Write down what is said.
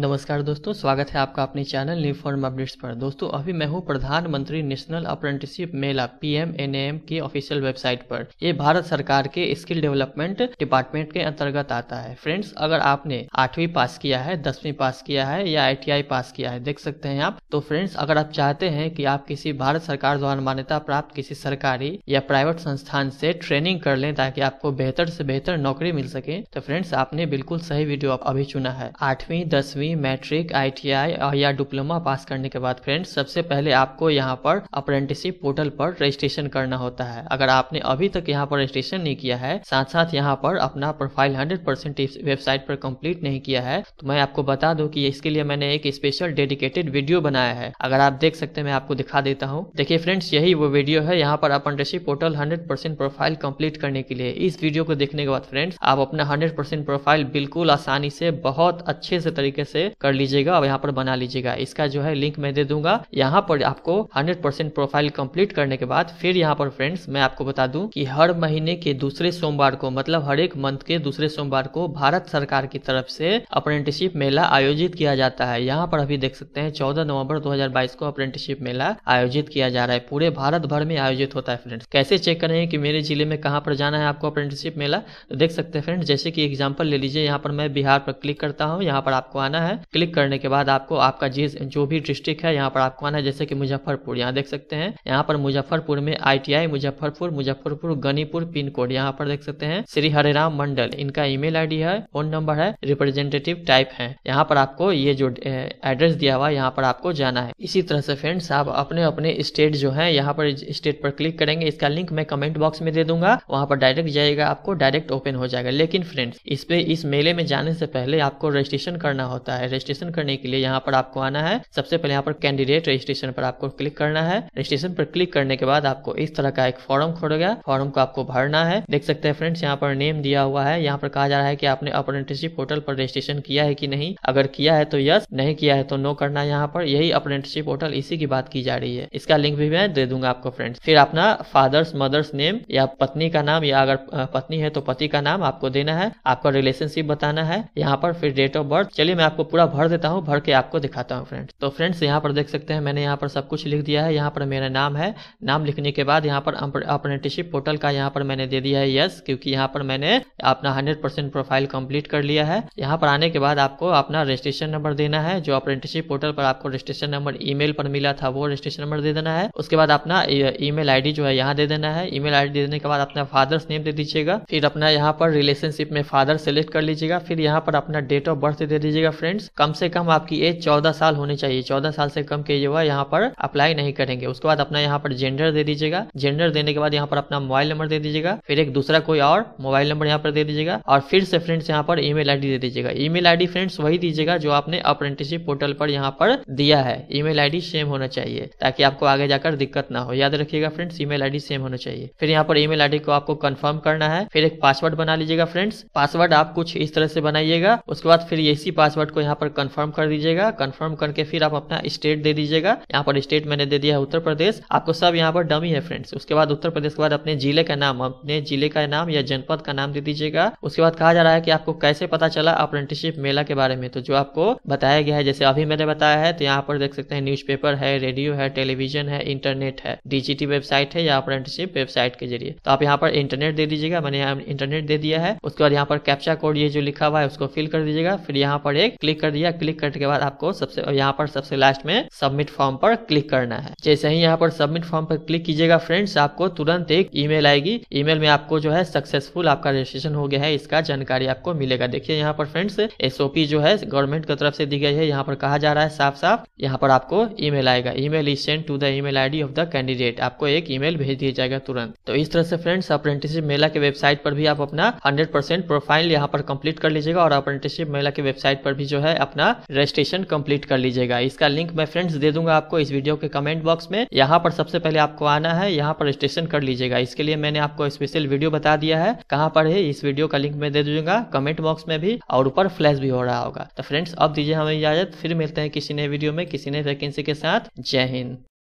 नमस्कार दोस्तों स्वागत है आपका अपने चैनल न्यू फॉर्म अपडेट्स पर दोस्तों अभी मैं हूँ प्रधानमंत्री नेशनल अप्रेंटिसशिप मेला पी एम एन एम के ऑफिशियल वेबसाइट पर ये भारत सरकार के स्किल डेवलपमेंट डिपार्टमेंट के अंतर्गत आता है फ्रेंड्स अगर आपने आठवीं पास किया है दसवीं पास किया है या आई पास किया है देख सकते हैं आप तो फ्रेंड्स अगर आप चाहते हैं की आप किसी भारत सरकार द्वारा मान्यता प्राप्त किसी सरकारी या प्राइवेट संस्थान से ट्रेनिंग कर लें ताकि आपको बेहतर से बेहतर नौकरी मिल सके तो फ्रेंड्स आपने बिल्कुल सही वीडियो अभी चुना है आठवीं दसवीं दसवीं मैट्रिक आईटीआई या डिप्लोमा पास करने के बाद फ्रेंड्स सबसे पहले आपको यहाँ पर अप्रेंटिसिप पोर्टल पर रजिस्ट्रेशन करना होता है अगर आपने अभी तक यहाँ पर रजिस्ट्रेशन नहीं किया है साथ साथ यहाँ पर अपना प्रोफाइल हंड्रेड परसेंट वेबसाइट पर कम्प्लीट नहीं किया है तो मैं आपको बता दू की इसके लिए मैंने एक स्पेशल डेडिकेटेड वीडियो बनाया है अगर आप देख सकते हैं मैं आपको दिखा देता हूँ देखिए फ्रेंड्स यही वो वीडियो है यहाँ पर apprenticeship portal hundred profile complete करने के लिए इस वीडियो को देखने के बाद फ्रेंड्स आप अपना हंड्रेड प्रोफाइल बिल्कुल आसानी से बहुत अच्छे से तरीके से कर लीजिएगा और यहाँ पर बना लीजिएगा इसका जो है लिंक मैं दे दूंगा यहाँ पर आपको 100% प्रोफाइल कंप्लीट करने के बाद फिर यहाँ पर फ्रेंड्स मैं आपको बता दूं कि हर महीने के दूसरे सोमवार को मतलब हर एक मंथ के दूसरे सोमवार को भारत सरकार की तरफ से अप्रेंटिसशिप मेला आयोजित किया जाता है यहाँ पर अभी देख सकते हैं चौदह नवम्बर दो को अप्रेंटिसशिप मेला आयोजित किया जा रहा है पूरे भारत भर में आयोजित होता है फ्रेंड्स कैसे चेक करें कि मेरे जिले में कहाँ पर जाना है आपको अप्रेंटिसशिप मेला तो देख सकते हैं फ्रेंड्स जैसे कि एग्जाम्पल ले लीजिए यहाँ पर मैं बिहार पर क्लिक करता हूँ यहाँ पर आपको आना करना है क्लिक करने के बाद आपको आपका जिस जो भी डिस्ट्रिक्ट है यहाँ पर आपको आना है जैसे कि मुजफ्फरपुर यहाँ देख सकते हैं यहाँ पर मुजफ्फरपुर में आई मुजफ्फरपुर मुजफ्फरपुर गनीपुर पिन कोड यहाँ पर देख सकते हैं श्री हरे मंडल इनका ईमेल आईडी है फोन नंबर है रिप्रेजेंटेटिव टाइप है यहाँ पर आपको ये जो एड्रेस दिया हुआ है यहाँ पर आपको जाना है इसी तरह से फ्रेंड्स आप अपने अपने स्टेट जो है यहाँ पर स्टेट पर क्लिक करेंगे इसका लिंक मैं कमेंट बॉक्स में दे दूंगा वहाँ पर डायरेक्ट जाएगा आपको डायरेक्ट ओपन हो जाएगा लेकिन फ्रेंड्स इस पे इस मेले में जाने से पहले आपको रजिस्ट्रेशन करना होता है होता है रजिस्ट्रेशन करने के लिए यहाँ पर आपको आना है सबसे पहले यहाँ पर कैंडिडेट रजिस्ट्रेशन पर आपको क्लिक करना है रजिस्ट्रेशन पर क्लिक करने के बाद आपको इस तरह का एक फॉर्म खोलेगा फॉर्म को आपको भरना है देख सकते हैं फ्रेंड्स यहाँ पर नेम दिया हुआ है यहाँ पर कहा जा रहा है की आपने अप्रेंटिसिप पोर्टल पर रजिस्ट्रेशन किया है की नहीं अगर किया है तो यस नहीं किया है तो नो करना यहाँ पर यही अप्रेंटिसिप पोर्टल इसी की बात की जा रही है इसका लिंक भी मैं दे दूंगा आपको फ्रेंड्स फिर अपना फादर्स मदर्स नेम या पत्नी का नाम या अगर पत्नी है तो पति का नाम आपको देना है आपका रिलेशनशिप बताना है यहाँ पर फिर डेट ऑफ बर्थ चलिए मैं आपको आपको पूरा भर देता हूँ भर के आपको दिखाता हूँ फ्रेंड्स तो फ्रेंड्स यहाँ पर देख सकते हैं मैंने यहाँ पर सब कुछ लिख दिया है यहाँ पर मेरा नाम है नाम लिखने के बाद यहाँ पर अप्रेंटिसशिप पोर्टल का यहाँ पर मैंने दे दिया है यस क्योंकि यहाँ पर मैंने अपना हंड्रेड प्रोफाइल कंप्लीट कर लिया है यहाँ पर आने के बाद आपको अपना रजिस्ट्रेशन नंबर देना है जो अप्रेंटिसशिप पोर्टल पर आपको रजिस्ट्रेशन नंबर ई पर मिला था वो रजिस्ट्रेशन नंबर दे देना है उसके बाद अपना ई e, मेल जो है यहाँ दे देना है ई मेल देने के बाद अपना फादर्स नेम दे दीजिएगा फिर अपना यहाँ पर रिलेशनशिप में फादर सेलेक्ट कर लीजिएगा फिर यहाँ पर अपना डेट ऑफ बर्थ दे दीजिएगा फ्रेंड फ्रेंड्स कम से कम आपकी एज चौदह साल होनी चाहिए चौदह साल से कम के युवा यहाँ पर अप्लाई नहीं करेंगे उसके बाद अपना यहाँ पर जेंडर दे दीजिएगा जेंडर देने के बाद यहाँ पर अपना मोबाइल नंबर दे दीजिएगा फिर एक दूसरा कोई और मोबाइल नंबर यहाँ पर दे दीजिएगा और फिर से फ्रेंड्स यहाँ पर ईमेल आईडी दे दीजिएगा ईमेल आईडी फ्रेंड्स वही दीजिएगा जो आपने अप्रेंटिसशिप पोर्टल पर यहाँ पर दिया है ईमेल आईडी सेम होना चाहिए ताकि आपको आगे जाकर दिक्कत ना हो याद रखिएगा फ्रेंड्स ईमेल आईडी सेम होना चाहिए फिर यहाँ पर ईमेल आईडी को आपको कंफर्म करना है फिर एक पासवर्ड बना लीजिएगा फ्रेंड्स पासवर्ड आप कुछ इस तरह से बनाइएगा उसके बाद फिर इसी पासवर्ड को को यहाँ पर कंफर्म कर दीजिएगा कंफर्म करके फिर आप अपना स्टेट दे दीजिएगा यहाँ पर स्टेट मैंने दे दिया उत्तर प्रदेश आपको सब यहाँ पर डमी है फ्रेंड्स उसके बाद उत्तर प्रदेश के बाद अपने जिले का नाम अपने जिले का नाम या जनपद का नाम दे दीजिएगा उसके बाद कहा जा रहा है कि आपको कैसे पता चला अप्रेंटिसशिप मेला के बारे में तो जो आपको बताया गया है जैसे अभी मैंने बताया है तो यहाँ पर देख सकते हैं न्यूज़पेपर है रेडियो है टेलीविजन है इंटरनेट है डीजीटी वेबसाइट है या अप्रेंटिसशिप वेबसाइट के जरिए तो आप यहाँ पर इंटरनेट दे दीजिएगा मैंने इंटरनेट दे दिया है उसके बाद यहाँ पर कैप्चा कोड ये जो लिखा हुआ है उसको फिल कर दीजिएगा फिर यहाँ पर एक क्लिक कर दिया क्लिक करने के बाद आपको सबसे यहाँ पर सबसे लास्ट में सबमिट फॉर्म पर क्लिक करना है जैसे ही यहाँ पर सबमिट फॉर्म पर क्लिक कीजिएगा फ्रेंड्स आपको तुरंत एक ईमेल आएगी ईमेल में आपको जो है सक्सेसफुल आपका रजिस्ट्रेशन हो गया है इसका जानकारी आपको मिलेगा देखिए यहाँ पर फ्रेंड्स एसओपी जो है गवर्नमेंट की तरफ से दी गई है यहाँ पर कहा जा रहा है साफ साफ यहाँ पर आपको ई आएगा mail is send to the email of the candidate आपको एक ई भेज दिया जाएगा तुरंत तो इस तरह से फ्रेंड्स अप्रेंटिसिप मेला के वेबसाइट पर भी आप अपना हंड्रेड प्रोफाइल यहाँ पर कंप्लीट कर लीजिएगा और अप्रेंटिसिप मेला के वेबसाइट पर भी जो जो है अपना रजिस्ट्रेशन कंप्लीट कर लीजिएगा इसका लिंक मैं फ्रेंड्स दे दूंगा आपको इस वीडियो के कमेंट बॉक्स में यहाँ पर सबसे पहले आपको आना है यहाँ पर रजिस्ट्रेशन कर लीजिएगा इसके लिए मैंने आपको स्पेशल वीडियो बता दिया है कहाँ पर है इस वीडियो का लिंक मैं दे दूंगा कमेंट बॉक्स में भी और ऊपर फ्लैश भी हो रहा होगा तो फ्रेंड्स अब दीजिए हमें इजाजत फिर मिलते हैं किसी नए वीडियो में किसी नए वैकेंसी के साथ जय हिंद